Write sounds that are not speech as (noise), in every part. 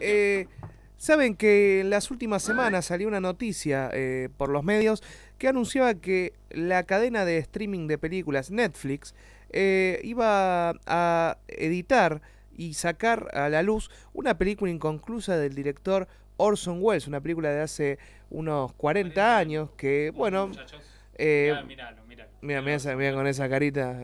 Eh, saben que en las últimas semanas salió una noticia eh, por los medios que anunciaba que la cadena de streaming de películas Netflix eh, iba a editar y sacar a la luz una película inconclusa del director Orson Welles, una película de hace unos 40 años que, bueno... mirá, con esa carita,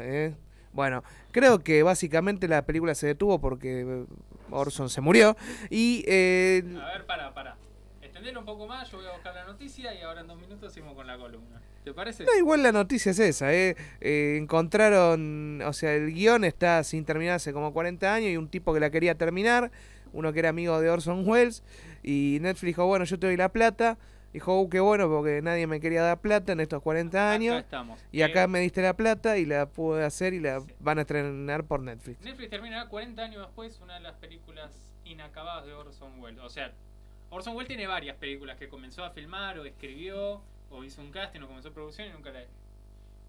Bueno, creo que básicamente la película se detuvo porque Orson se murió. Y. Eh... A ver, para, para. Extender un poco más, yo voy a buscar la noticia y ahora en dos minutos seguimos con la columna. ¿Te parece? No, igual la noticia es esa, ¿eh? eh encontraron, o sea, el guión está sin terminar hace como 40 años y un tipo que la quería terminar, uno que era amigo de Orson Welles, y Netflix dijo, bueno, yo te doy la plata, Dijo, uh, qué bueno, porque nadie me quería dar plata en estos 40 años. y acá eh. me diste la plata y la pude hacer y la van a estrenar por Netflix. Netflix terminará 40 años después una de las películas inacabadas de Orson Welles. O sea, Orson Welles tiene varias películas que comenzó a filmar o escribió o hizo un casting o comenzó producción y nunca la...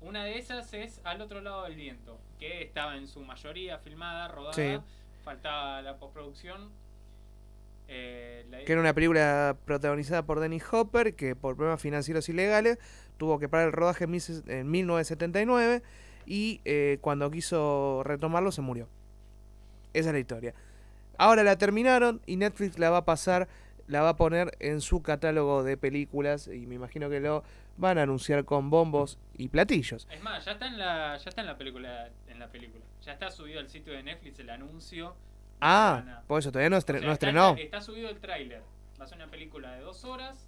Una de esas es Al otro lado del viento, que estaba en su mayoría filmada, rodada, faltaba la postproducción eh, que era una película protagonizada por Dennis Hopper, que por problemas financieros ilegales tuvo que parar el rodaje en 1979 y eh, cuando quiso retomarlo se murió. Esa es la historia. Ahora la terminaron y Netflix la va a pasar, la va a poner en su catálogo de películas y me imagino que lo van a anunciar con bombos y platillos. Es más, ya está en la, ya está en la película, en la película. Ya está subido al sitio de Netflix el anuncio Ah, por eso todavía no, estrenó. Está, subido el tráiler. Va a ser una película de dos horas.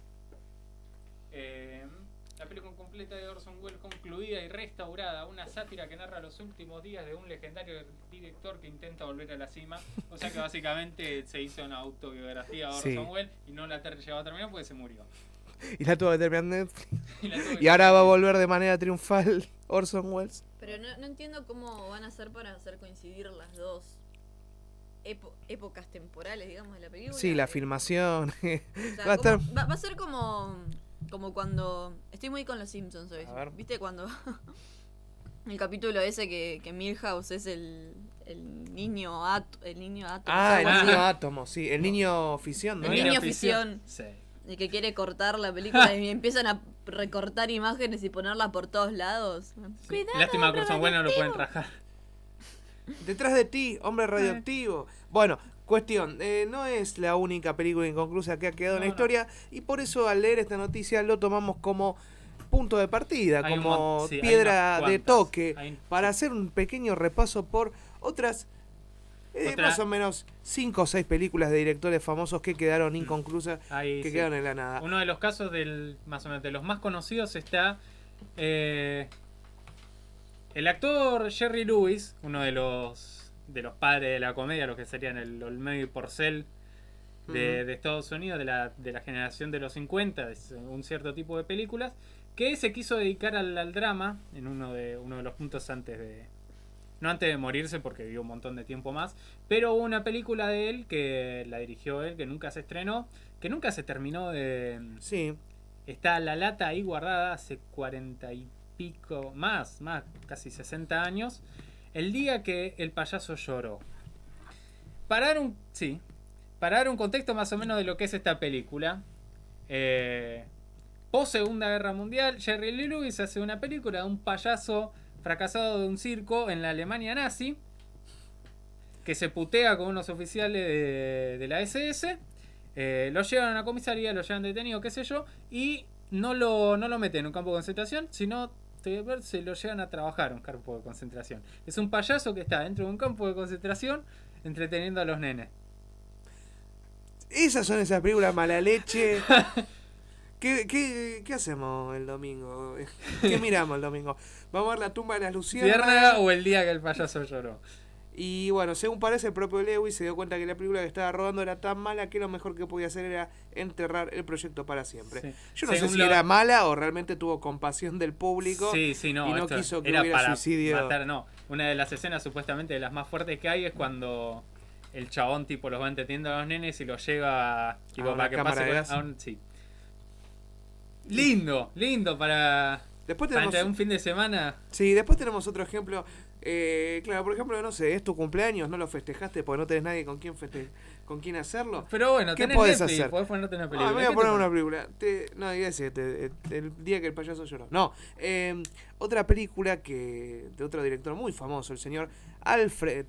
Eh, la película completa de Orson Welles concluida y restaurada, una sátira que narra los últimos días de un legendario director que intenta volver a la cima. O sea que básicamente se hizo una autobiografía de Orson Welles y no la llevó a terminar porque se murió. Y la tuvo que terminar Netflix. (laughs) y, ahora va a volver de manera triunfal (laughs) Orson Welles. Pero no, no entiendo cómo van a hacer para hacer coincidir las dos épocas temporales, digamos, de la película. Sí, la eh, filmación. (laughs) va, a ser como, como cuando... Estoy muy con los Simpsons hoy. ¿Viste cuando... (laughs) el capítulo ese que, que Milhouse es el, niño átomo. El niño átomo. Ah, el niño átomo, sí. El niño fisión, ¿no? El niño fisión. Sí. El que quiere cortar la película (laughs) y empiezan a recortar imágenes y ponerlas por todos lados. Lástima que son buenos lo pueden rajar. Detrás de ti, hombre radioactivo. Bueno, Cuestión, eh, no es la única película inconclusa que ha quedado en la historia y por eso al leer esta noticia lo tomamos como punto de partida, como piedra de toque, para hacer un pequeño repaso por otras, eh, más o menos cinco o seis películas de directores famosos que quedaron mm. inconclusas, que quedaron en la nada. Uno de los casos del, más o menos, de los más conocidos está... Eh, el actor Jerry Lewis, uno de los, de los padres de la comedia, los que serían el Olmedo y Porcel de, Estados Unidos, de la, de la, generación de los 50, un cierto tipo de películas, que se quiso dedicar al, drama en uno de, uno de los puntos antes de, no antes de morirse porque vivió un montón de tiempo más, pero hubo una película de él que la dirigió él, que nunca se estrenó, que nunca se terminó de... Sí. Está la lata ahí guardada hace 40 pico, más, más, casi 60 años, el día que el payaso lloró. Parar un, sí, parar un contexto más o menos de lo que es esta película. Eh, post Segunda Guerra Mundial, Jerry Lee Lewis hace una película de un payaso fracasado de un circo en la Alemania nazi que se putea con unos oficiales de, la SS. Eh, lo llevan a una comisaría, lo llevan detenido, qué sé yo, y no lo, no lo meten en un campo de concentración, sino se lo llegan a trabajar un campo de concentración. Es un payaso que está dentro de un campo de concentración entreteniendo a los nenes. Esas son esas películas mala leche. (laughs) ¿Qué, hacemos el domingo? ¿Qué miramos el domingo? ¿Vamos a ver la tumba de las luciérnagas? o el día que el payaso lloró? Y bueno, según parece, el propio Lewis se dio cuenta que la película que estaba rodando era tan mala que lo mejor que podía hacer era enterrar el proyecto para siempre. Yo no sé si era mala o realmente tuvo compasión del público sí, sí, no, y no quiso que era hubiera suicidio. no. Una de las escenas supuestamente de las más fuertes que hay es cuando el chabón tipo los va entendiendo a los nenes y los lleva a para que sí. Lindo, lindo para Después tenemos un fin de semana. Sí, después tenemos otro ejemplo. Eh, claro, por ejemplo, no sé, es tu cumpleaños, no lo festejaste porque no tenés nadie con quien feste con quién hacerlo. Pero bueno, ¿qué puedes hacer? ponerte una ah, película. me voy a poner una película. no, eh, el día que el payaso lloró. No, em, otra película que de otro director muy famoso, el señor Alfred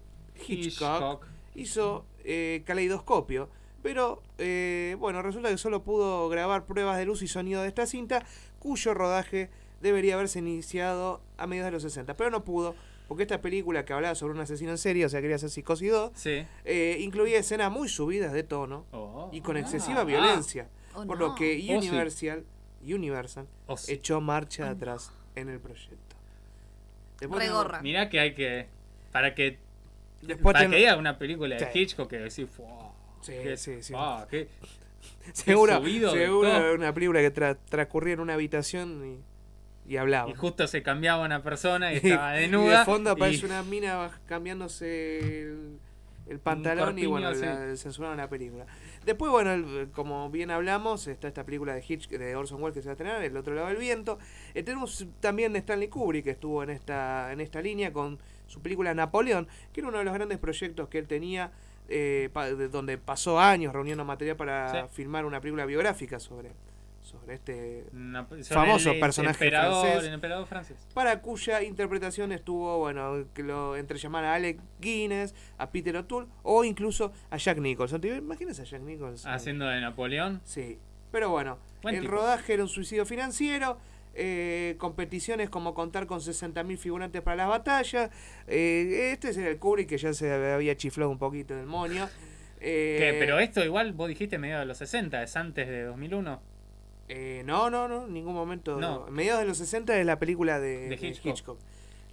Hitchcock, hizo eh, Caleidoscopio. Pero bueno, resulta que solo pudo grabar pruebas de luz y sonido de esta cinta, cuyo rodaje debería haberse iniciado a mediados de los 60, pero no pudo porque esta película que hablaba sobre un asesino en serie, o sea, quería ser Psicosis eh, incluía escenas muy subidas de tono oh. y con excesiva violencia. Ah. Oh, por lo que oh, Universal, Universal echó marcha atrás en el proyecto. mira mirá que hay que. Para que. Después para haya una película de Hitchcock que decís, wow, sí, sí, sí. Seguro. seguro, una película que transcurría en una habitación y y hablaba. Y justo se cambiaba una persona y (laughs) estaba desnuda. y de fondo aparece una mina cambiándose el, pantalón y bueno, censuraron la película. Después, bueno, como bien hablamos, está esta película de Hitch, de Orson Welles que se va a tener El otro lado del viento. Eh, tenemos también Stanley Kubrick que estuvo en esta, en esta línea con su película Napoleón, que era uno de los grandes proyectos que él tenía. Eh, donde pasó años reuniendo material para filmar una película biográfica sobre sobre este famoso personaje francés, el francés. Para cuya interpretación estuvo, bueno, que lo entre llamar a Alec Guinness, a Peter O'Toole o incluso a Jack Nicholson. ¿Te imaginas a Jack Nicholson? Haciendo de Napoleón. Sí. Pero bueno, el rodaje era un suicidio financiero. Eh, competiciones como contar con 60.000 figurantes para las batallas. Eh, este es el Kubrick que ya se había chiflado un poquito del moño. Eh, pero esto igual vos dijiste medio de los 60, es antes de 2001. Eh, no, no, no, en ningún momento. No. Mediados de los 60 es la película de, Hitchcock.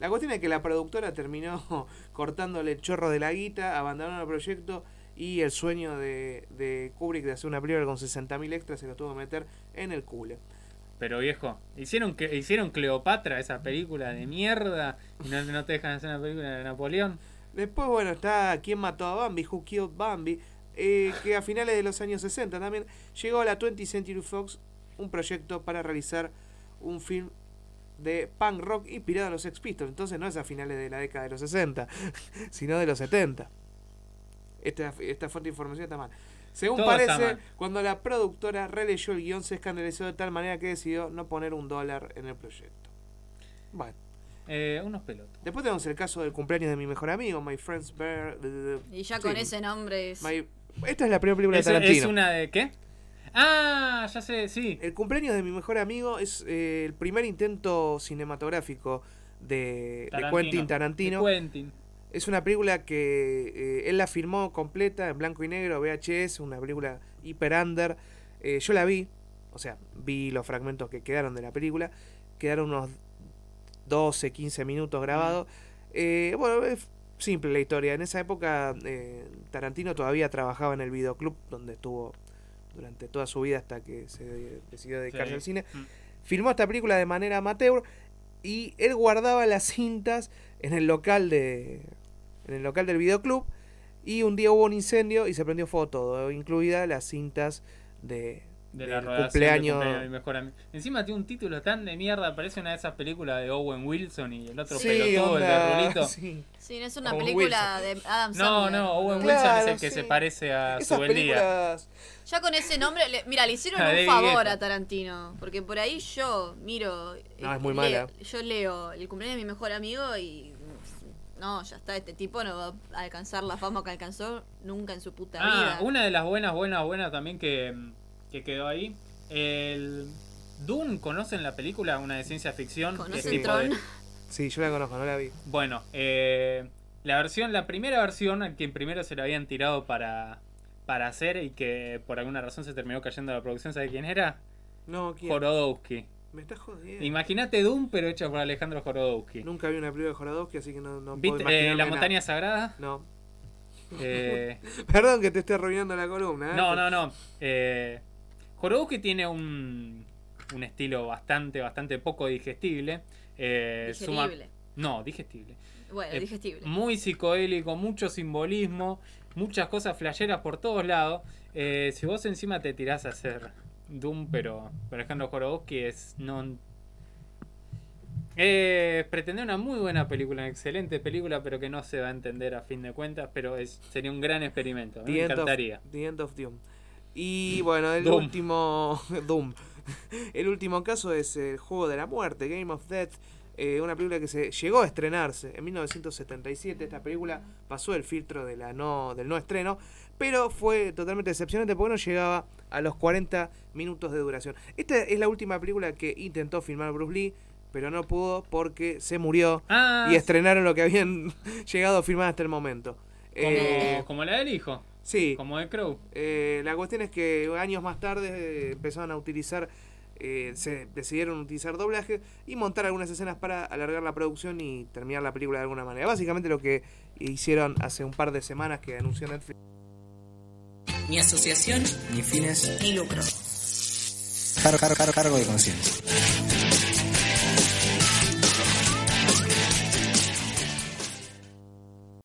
La cuestión es que la productora terminó (laughs) cortándole el chorro de la guita, abandonaron el proyecto y el sueño de, Kubrick de hacer una película con 60.000 extras se lo tuvo que meter en el culo. Pero viejo, hicieron, hicieron Cleopatra, esa película de mierda, y no, te dejan hacer una película de Napoleón. Después, bueno, está ¿Quién mató a Bambi? ¿Who killed Bambi? Eh, que a finales de los años 60 también llegó a la 20 Century Fox un proyecto para realizar un film de punk rock inspirado en los Sex Entonces no es a finales de la década de los 60, (laughs) sino de los 70. Esta, esta fuente información está mal. Según parece, cuando la productora releyó el guión se escandalizó de tal manera que decidió no poner un dólar en el proyecto. Bueno. Eh, unos pelotos. Después tenemos el caso del cumpleaños de mi mejor amigo, My Friends Bear. Y ya con ese nombre Esta es la primera película de Tarantino. ¿Es una de qué? Ah, ya sé, sí. El cumpleaños de mi mejor amigo es eh, el primer intento cinematográfico de, Quentin Tarantino. Es una película que eh, él la filmó completa en blanco y negro, VHS, una película hiper under. Eh, yo la vi, o sea, vi los fragmentos que quedaron de la película. Quedaron unos 12, 15 minutos grabados. Mm. bueno, es simple la historia. En esa época Tarantino todavía trabajaba en el videoclub donde estuvo durante toda su vida hasta que se decidió dedicarse al cine. Mm. Filmó esta película de manera amateur y él guardaba las cintas en el local de en el local del videoclub y un día hubo un incendio y se prendió fuego todo, incluidas las cintas de, de la rodación cumpleaños. De mi mejor amigo. Encima tiene un título tan de mierda, parece una de esas películas de Owen Wilson y el otro pelotudo, el de Rulito. Sí. no es una película de Adam Sandler. No, no, Owen Wilson es el que se parece a su películas... Ya con ese nombre, mira, le hicieron un favor a Tarantino, porque por ahí yo miro... No, es eh, muy mala. Yo leo el cumpleaños de mi mejor amigo y no, ya está, este tipo no va a alcanzar la fama que alcanzó nunca en su puta ah, vida. Una de las buenas, buenas, buenas también que mm, que quedó ahí. El Dune, ¿conocen la película? Una de ciencia ficción. Sí, yo la conozco, no la vi. Bueno, eh, la versión, la primera versión, a quien primero se la habían tirado para, para hacer y que por alguna razón se terminó cayendo la producción, ¿sabe quién era? No, Jorodowski. Me estás jodiendo. Imagínate Doom, pero hecho por Alejandro Jorodowski. Nunca vi una película de Jorodowski, así que no, no ¿Viste, eh, ¿La montaña sagrada? No. Eh, (laughs) Perdón que te esté arruinando la columna. No, no, no. Jorobuski tiene un, estilo bastante, bastante poco digestible. Eh, no, digestible. Bueno, eh, Muy psicoélico, mucho simbolismo, muchas cosas flasheras por todos lados. Eh, si vos encima te tirás a hacer Doom, pero por ejemplo Jorobuski es no eh, pretende una muy buena película, una excelente película, pero que no se va a entender a fin de cuentas, pero es, sería un gran experimento. Me encantaría. the End of Doom. Y mm. bueno, el último. (laughs) Doom. El último caso es el juego de la muerte, Game of Death. Eh, una película que se llegó a estrenarse en 1977. Esta película pasó el filtro de la no, del no estreno, pero fue totalmente decepcionante porque no llegaba a los 40 minutos de duración. Esta es la última película que intentó filmar Bruce Lee, pero no pudo porque se murió ah, y estrenaron lo que habían (laughs) llegado a filmar hasta el momento. como eh, la del hijo. Sí. Como de Crow. Eh, la cuestión es que años más tarde eh, empezaron a utilizar, eh, se decidieron utilizar doblaje y montar algunas escenas para alargar la producción y terminar la película de alguna manera. Básicamente lo que hicieron hace un par de semanas que anunció Netflix. Ni asociación, ni fines, ni lucro. Cargo, caro, cargo de conciencia.